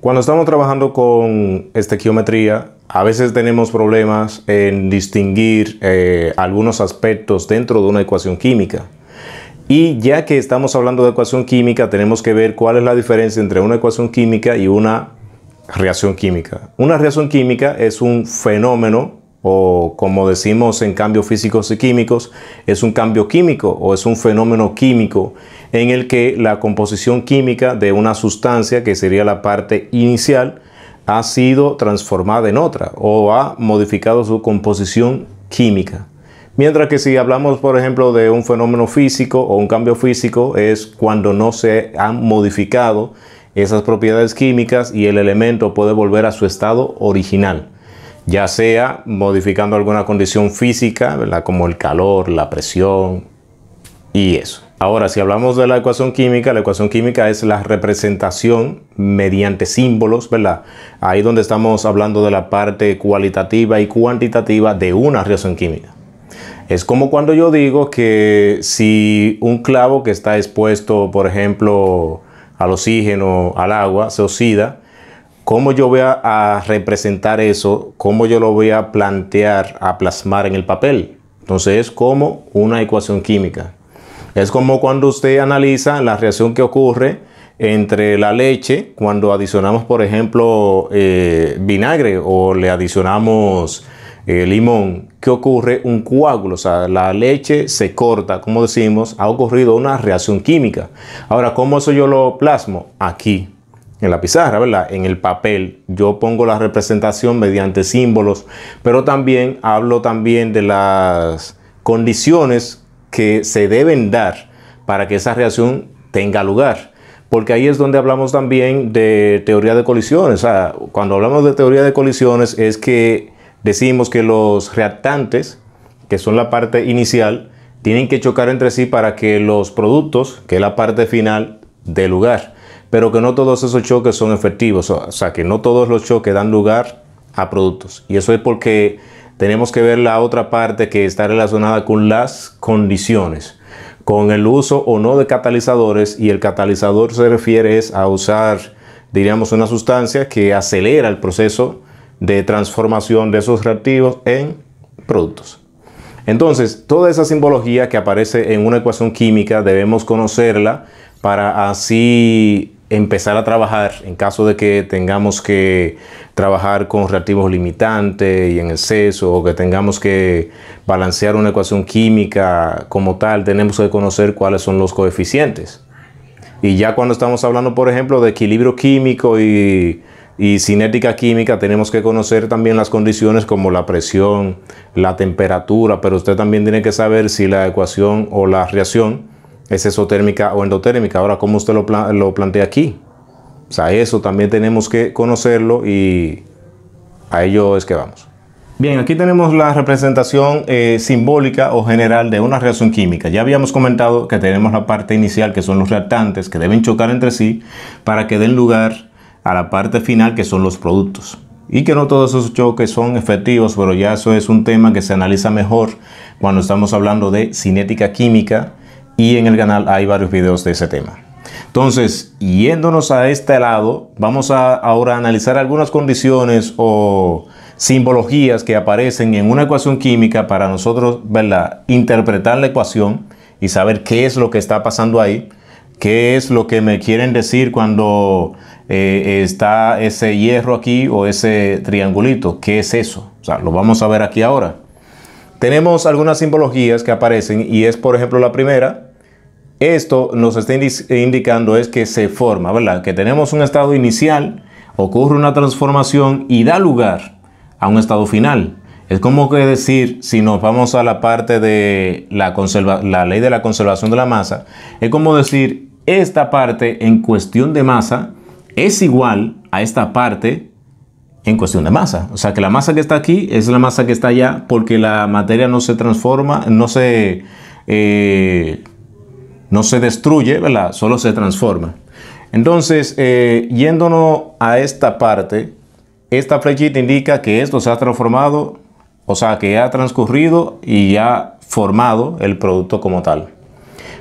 Cuando estamos trabajando con estequiometría, a veces tenemos problemas en distinguir eh, algunos aspectos dentro de una ecuación química. Y ya que estamos hablando de ecuación química, tenemos que ver cuál es la diferencia entre una ecuación química y una reacción química. Una reacción química es un fenómeno o como decimos en cambios físicos y químicos, es un cambio químico o es un fenómeno químico en el que la composición química de una sustancia, que sería la parte inicial, ha sido transformada en otra o ha modificado su composición química. Mientras que si hablamos, por ejemplo, de un fenómeno físico o un cambio físico, es cuando no se han modificado esas propiedades químicas y el elemento puede volver a su estado original ya sea modificando alguna condición física, como el calor, la presión y eso. Ahora, si hablamos de la ecuación química, la ecuación química es la representación mediante símbolos, ¿verdad? Ahí donde estamos hablando de la parte cualitativa y cuantitativa de una reacción química. Es como cuando yo digo que si un clavo que está expuesto, por ejemplo, al oxígeno, al agua, se oxida, cómo yo voy a, representar eso, cómo yo lo voy a plantear, a plasmar en el papel. Entonces es como una ecuación química. Es como cuando usted analiza la reacción que ocurre entre la leche cuando adicionamos, por ejemplo, eh, vinagre o le adicionamos eh, limón. ¿Qué ocurre? Un coágulo, o sea, la leche se corta, como decimos, ha ocurrido una reacción química. Ahora, ¿cómo eso yo lo plasmo? Aquí, en la pizarra, En el papel. Yo pongo la representación mediante símbolos, pero también hablo también de las condiciones que se deben dar para que esa reacción tenga lugar. Porque ahí es donde hablamos también de teoría de colisiones. cuando hablamos de teoría de colisiones es que decimos que los reactantes, que son la parte inicial, tienen que chocar entre sí para que los productos, que es la parte final, dé lugar pero que no todos esos choques son efectivos, o sea, que no todos los choques dan lugar a productos. Y eso es porque tenemos que ver la otra parte que está relacionada con las condiciones, con el uso o no de catalizadores, y el catalizador se refiere es a usar, diríamos, una sustancia que acelera el proceso de transformación de esos reactivos en productos. Entonces, toda esa simbología que aparece en una ecuación química debemos conocerla para así empezar a trabajar en caso de que tengamos que trabajar con reactivos limitantes y en exceso o que tengamos que balancear una ecuación química como tal, tenemos que conocer cuáles son los coeficientes. Y ya cuando estamos hablando, por ejemplo, de equilibrio químico y, y cinética química, tenemos que conocer también las condiciones como la presión, la temperatura, pero usted también tiene que saber si la ecuación o la reacción es exotérmica o endotérmica. Ahora, ¿cómo usted lo, plantea aquí? O sea, eso también tenemos que conocerlo y a ello es que vamos. Bien, aquí tenemos la representación eh, simbólica o general de una reacción química. Ya habíamos comentado que tenemos la parte inicial, que son los reactantes, que deben chocar entre sí para que den lugar a la parte final, que son los productos. Y que no todos esos choques son efectivos, pero ya eso es un tema que se analiza mejor cuando estamos hablando de cinética química y en el canal hay varios videos de ese tema. Entonces, yéndonos a este lado, vamos a ahora analizar algunas condiciones o simbologías que aparecen en una ecuación química para nosotros, ¿verdad? Interpretar la ecuación y saber qué es lo que está pasando ahí, qué es lo que me quieren decir cuando eh, está ese hierro aquí o ese triangulito, qué es eso. O sea, lo vamos a ver aquí ahora. Tenemos algunas simbologías que aparecen y es, por ejemplo, la primera, esto nos está indicando es que se forma, ¿verdad? Que tenemos un estado inicial, ocurre una transformación y da lugar a un estado final. Es como que decir, si nos vamos a la parte de la, ley de la conservación de la masa, es como decir, esta parte en cuestión de masa es igual a esta parte en cuestión de masa. O sea que la masa que está aquí es la masa que está allá porque la materia no se transforma, no se eh, no se destruye, ¿verdad? Solo se transforma. Entonces, eh, yéndonos a esta parte, esta flechita indica que esto se ha transformado, o sea, que ha transcurrido y ha formado el producto como tal.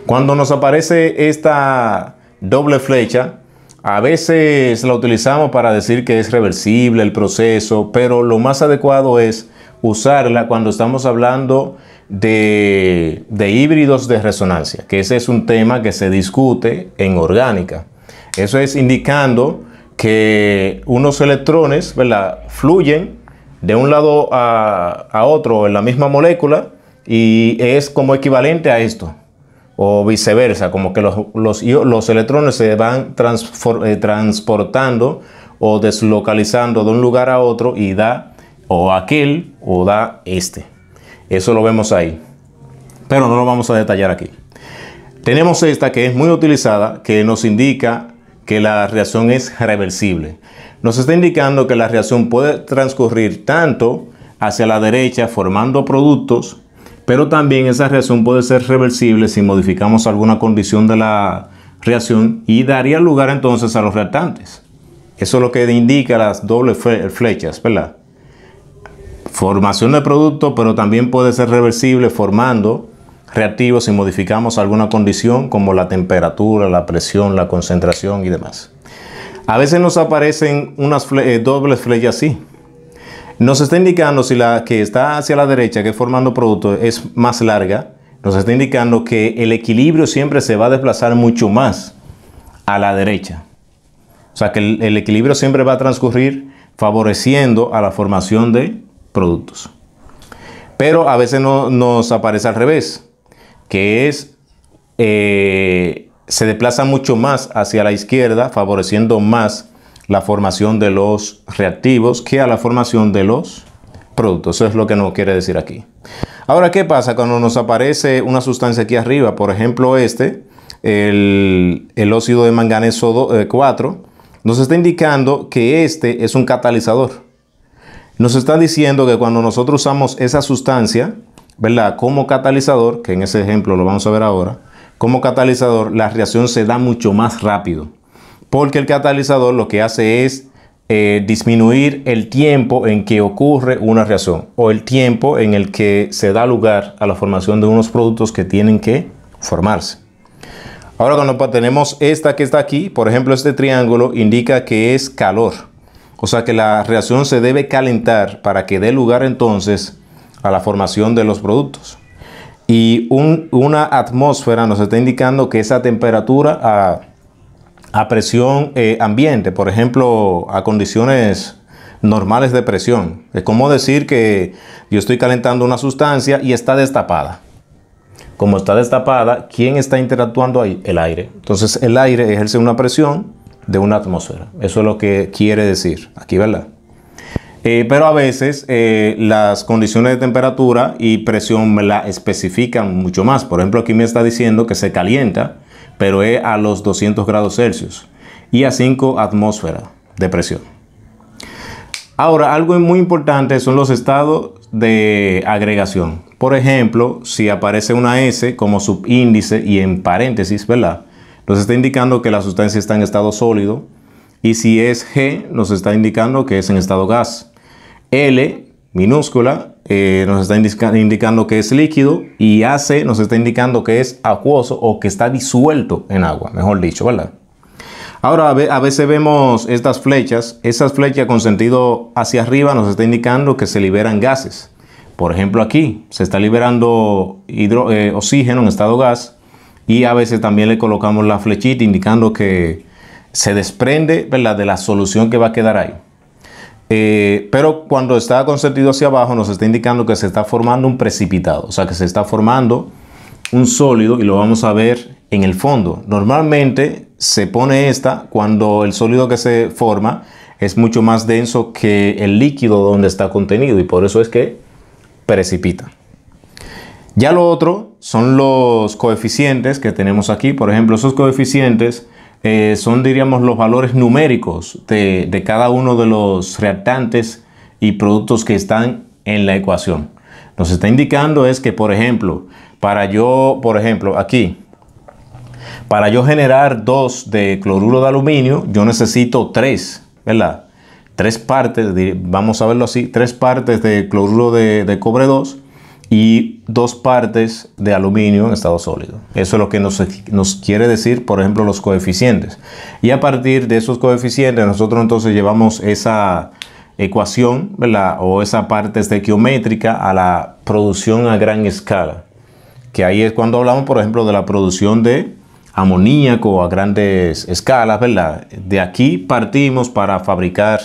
Cuando nos aparece esta doble flecha, a veces la utilizamos para decir que es reversible el proceso, pero lo más adecuado es usarla cuando estamos hablando de, híbridos de resonancia, que ese es un tema que se discute en orgánica. Eso es indicando que unos electrones fluyen de un lado a, otro en la misma molécula y es como equivalente a esto. O viceversa, como que los, electrones se van eh, transportando o deslocalizando de un lugar a otro y da o aquel o da este. Eso lo vemos ahí. Pero no lo vamos a detallar aquí. Tenemos esta que es muy utilizada, que nos indica que la reacción es reversible. Nos está indicando que la reacción puede transcurrir tanto hacia la derecha formando productos, pero también esa reacción puede ser reversible si modificamos alguna condición de la reacción y daría lugar entonces a los reactantes. Eso es lo que indica las dobles flechas, ¿verdad? Formación de producto, pero también puede ser reversible formando reactivos si modificamos alguna condición como la temperatura, la presión, la concentración y demás. A veces nos aparecen unas eh, dobles flechas así. Nos está indicando si la que está hacia la derecha, que es formando producto, es más larga. Nos está indicando que el equilibrio siempre se va a desplazar mucho más a la derecha. O sea que el equilibrio siempre va a transcurrir favoreciendo a la formación de productos. Pero a veces nos aparece al revés, que es, eh, se desplaza mucho más hacia la izquierda, favoreciendo más la formación de los reactivos que a la formación de los productos. Eso es lo que nos quiere decir aquí. Ahora, ¿qué pasa cuando nos aparece una sustancia aquí arriba? Por ejemplo, este, el, el óxido de manganeso 4, eh, nos está indicando que este es un catalizador. Nos está diciendo que cuando nosotros usamos esa sustancia, ¿verdad? Como catalizador, que en ese ejemplo lo vamos a ver ahora, como catalizador la reacción se da mucho más rápido, porque el catalizador lo que hace es eh, disminuir el tiempo en que ocurre una reacción o el tiempo en el que se da lugar a la formación de unos productos que tienen que formarse. Ahora cuando tenemos esta que está aquí, por ejemplo este triángulo indica que es calor. O sea que la reacción se debe calentar para que dé lugar entonces a la formación de los productos. Y una atmósfera nos está indicando que esa temperatura a, presión eh, ambiente, por ejemplo, a condiciones normales de presión. Es como decir que yo estoy calentando una sustancia y está destapada. Como está destapada, ¿quién está interactuando ahí? El aire. Entonces el aire ejerce una presión de una atmósfera. Eso es lo que quiere decir aquí, ¿verdad? Eh, pero a veces eh, las condiciones de temperatura y presión me la especifican mucho más. Por ejemplo, aquí me está diciendo que se calienta, pero es a los 200 grados Celsius y a 5 atmósfera de presión. Ahora, algo muy importante son los estados de agregación. Por ejemplo, si aparece una S como subíndice y en paréntesis, ¿verdad? nos está indicando que la sustancia está en estado sólido. Y si es G, nos está indicando que es en estado gas. L, minúscula, eh, nos está indicando que es líquido. Y AC nos está indicando que es acuoso o que está disuelto en agua, mejor dicho, ¿verdad? Ahora a veces vemos estas flechas. Esas flechas con sentido hacia arriba nos está indicando que se liberan gases. Por ejemplo aquí se está liberando eh, oxígeno en estado gas y a veces también le colocamos la flechita indicando que se desprende de la solución que va a quedar ahí. Eh, pero cuando está con hacia abajo nos está indicando que se está formando un precipitado, o sea que se está formando un sólido y lo vamos a ver en el fondo. Normalmente se pone esta cuando el sólido que se forma es mucho más denso que el líquido donde está contenido y por eso es que precipita. Ya lo otro son los coeficientes que tenemos aquí. Por ejemplo, esos coeficientes eh, son, diríamos, los valores numéricos de, cada uno de los reactantes y productos que están en la ecuación. Nos está indicando es que, por ejemplo, para yo, por ejemplo, aquí, para yo generar 2 de cloruro de aluminio, yo necesito 3, ¿verdad? Tres partes, vamos a verlo así, tres partes de cloruro de, de cobre 2 y dos partes de aluminio en estado sólido. Eso es lo que nos, quiere decir, por ejemplo, los coeficientes. Y a partir de esos coeficientes, nosotros entonces llevamos esa ecuación ¿verdad? o esa parte estequiométrica a la producción a gran escala. Que ahí es cuando hablamos, por ejemplo, de la producción de amoníaco a grandes escalas, ¿verdad? De aquí partimos para fabricar,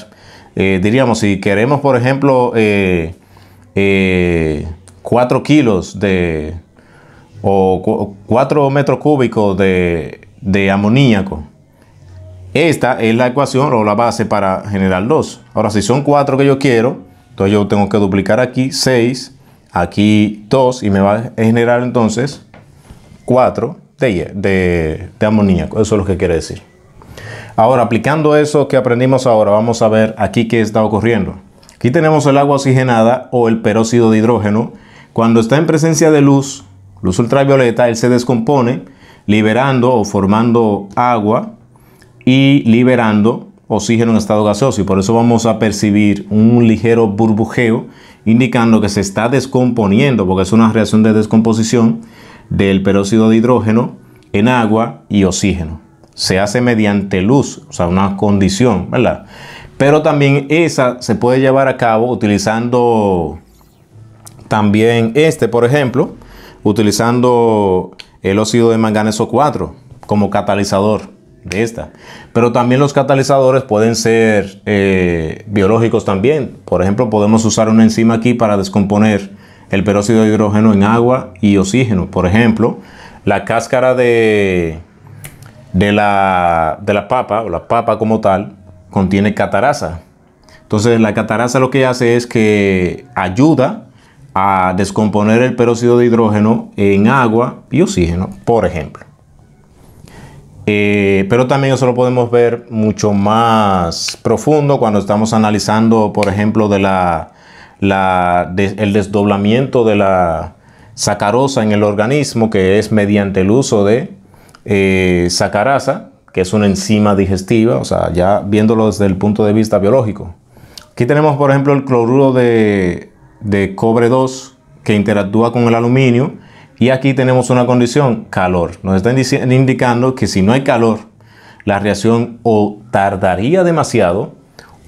eh, diríamos, si queremos, por ejemplo, eh, eh, 4 kilos de, o 4 metros cúbicos de, amoníaco. Esta es la ecuación o la base para generar 2. Ahora, si son 4 que yo quiero, entonces yo tengo que duplicar aquí 6, aquí 2 y me va a generar entonces 4 de, de, de, amoníaco. Eso es lo que quiere decir. Ahora, aplicando eso que aprendimos ahora, vamos a ver aquí qué está ocurriendo. Aquí tenemos el agua oxigenada o el peróxido de hidrógeno cuando está en presencia de luz, luz ultravioleta, él se descompone, liberando o formando agua y liberando oxígeno en estado gaseoso. Y por eso vamos a percibir un ligero burbujeo, indicando que se está descomponiendo, porque es una reacción de descomposición del peróxido de hidrógeno en agua y oxígeno. Se hace mediante luz, o sea, una condición, ¿verdad? Pero también esa se puede llevar a cabo utilizando también este, por ejemplo, utilizando el óxido de manganeso 4 como catalizador de esta. Pero también los catalizadores pueden ser eh, biológicos también. Por ejemplo, podemos usar una enzima aquí para descomponer el peróxido de hidrógeno en agua y oxígeno. Por ejemplo, la cáscara de, de, la, de la papa o la papa como tal contiene catarasa. Entonces la catarasa lo que hace es que ayuda a descomponer el peróxido de hidrógeno en agua y oxígeno, por ejemplo. Eh, pero también eso lo podemos ver mucho más profundo cuando estamos analizando, por ejemplo, de la, el desdoblamiento de la sacarosa en el organismo, que es mediante el uso de eh, sacarasa, que es una enzima digestiva, o sea, ya viéndolo desde el punto de vista biológico. Aquí tenemos, por ejemplo, el cloruro de de cobre 2 que interactúa con el aluminio y aquí tenemos una condición, calor. Nos está indicando que si no hay calor, la reacción o tardaría demasiado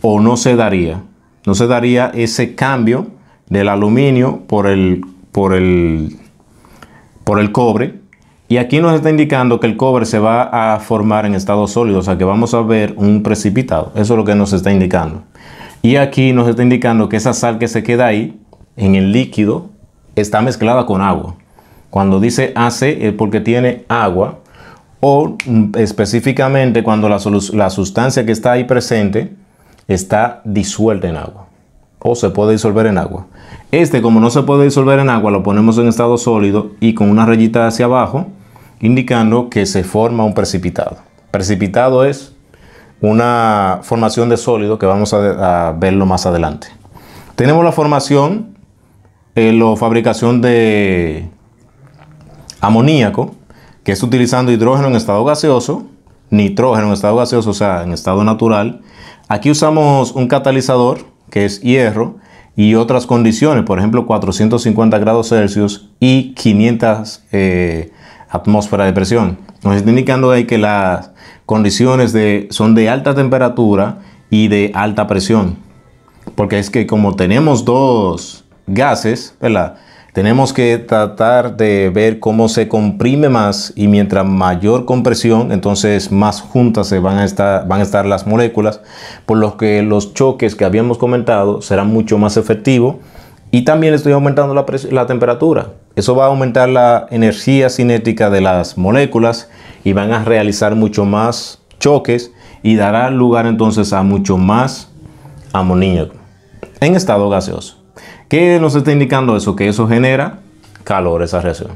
o no se daría. No se daría ese cambio del aluminio por el, por por el cobre. Y aquí nos está indicando que el cobre se va a formar en estado sólido, o sea que vamos a ver un precipitado. Eso es lo que nos está indicando. Y aquí nos está indicando que esa sal que se queda ahí en el líquido está mezclada con agua. Cuando dice AC es porque tiene agua o mm, específicamente cuando la, sustancia que está ahí presente está disuelta en agua o se puede disolver en agua. Este como no se puede disolver en agua lo ponemos en estado sólido y con una rayita hacia abajo indicando que se forma un precipitado. Precipitado es una formación de sólido que vamos a, a verlo más adelante. Tenemos la formación eh, la fabricación de amoníaco, que es utilizando hidrógeno en estado gaseoso, nitrógeno en estado gaseoso, o sea, en estado natural. Aquí usamos un catalizador, que es hierro, y otras condiciones, por ejemplo, 450 grados Celsius y 500 eh, atmósfera atmósferas de presión. Nos está indicando ahí que las condiciones de, son de alta temperatura y de alta presión. Porque es que como tenemos dos gases, ¿verdad? Tenemos que tratar de ver cómo se comprime más y mientras mayor compresión, entonces más juntas se van a estar, van a estar las moléculas, por lo que los choques que habíamos comentado serán mucho más efectivos y también estoy aumentando la, la, temperatura. Eso va a aumentar la energía cinética de las moléculas y van a realizar mucho más choques y dará lugar entonces a mucho más amoníaco en estado gaseoso. ¿Qué nos está indicando eso? Que eso genera calor, esa reacción.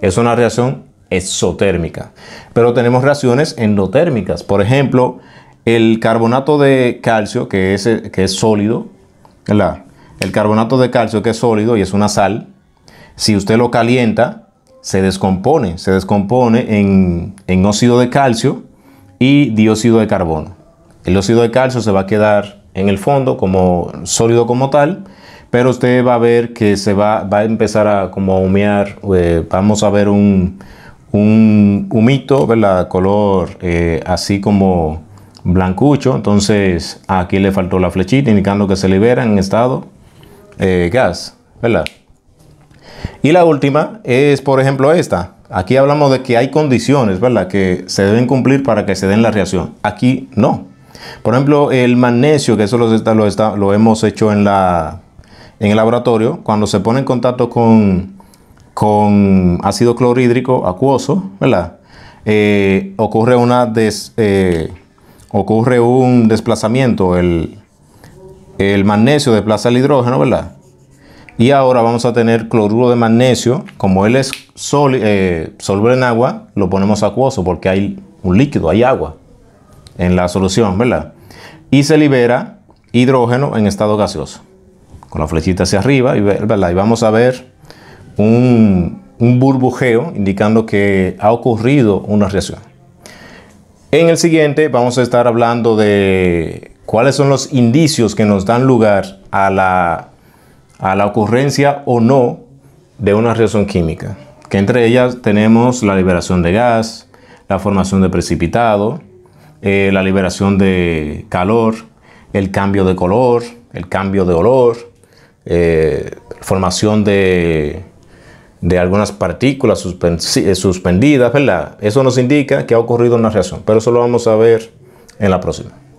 Es una reacción exotérmica. Pero tenemos reacciones endotérmicas. Por ejemplo, el carbonato de calcio, que es, que es sólido, ¿verdad? El carbonato de calcio que es sólido y es una sal, si usted lo calienta, se descompone, se descompone en, en óxido de calcio y dióxido de carbono. El óxido de calcio se va a quedar en el fondo como sólido como tal pero usted va a ver que se va, a empezar a como humear, eh, vamos a ver un, un humito, ¿verdad? Color eh, así como blancucho, entonces aquí le faltó la flechita indicando que se libera en estado eh, gas, ¿verdad? Y la última es, por ejemplo, esta. Aquí hablamos de que hay condiciones, ¿verdad? Que se deben cumplir para que se den la reacción. Aquí no. Por ejemplo, el magnesio, que eso lo, está, lo hemos hecho en la en el laboratorio, cuando se pone en contacto con, con ácido clorhídrico acuoso, ¿verdad? Eh, ocurre, una eh, ocurre un desplazamiento, el, magnesio desplaza el hidrógeno, ¿verdad? Y ahora vamos a tener cloruro de magnesio, como él es eh, soluble en agua, lo ponemos acuoso porque hay un líquido, hay agua en la solución, ¿verdad? Y se libera hidrógeno en estado gaseoso con la flechita hacia arriba y, y vamos a ver un, burbujeo indicando que ha ocurrido una reacción. En el siguiente vamos a estar hablando de cuáles son los indicios que nos dan lugar a la, ocurrencia o no de una reacción química, que entre ellas tenemos la liberación de gas, la formación de precipitado, eh, la liberación de calor, el cambio de color, el cambio de olor, eh, formación de, de, algunas partículas eh, suspendidas, ¿verdad? Eso nos indica que ha ocurrido una reacción, pero eso lo vamos a ver en la próxima.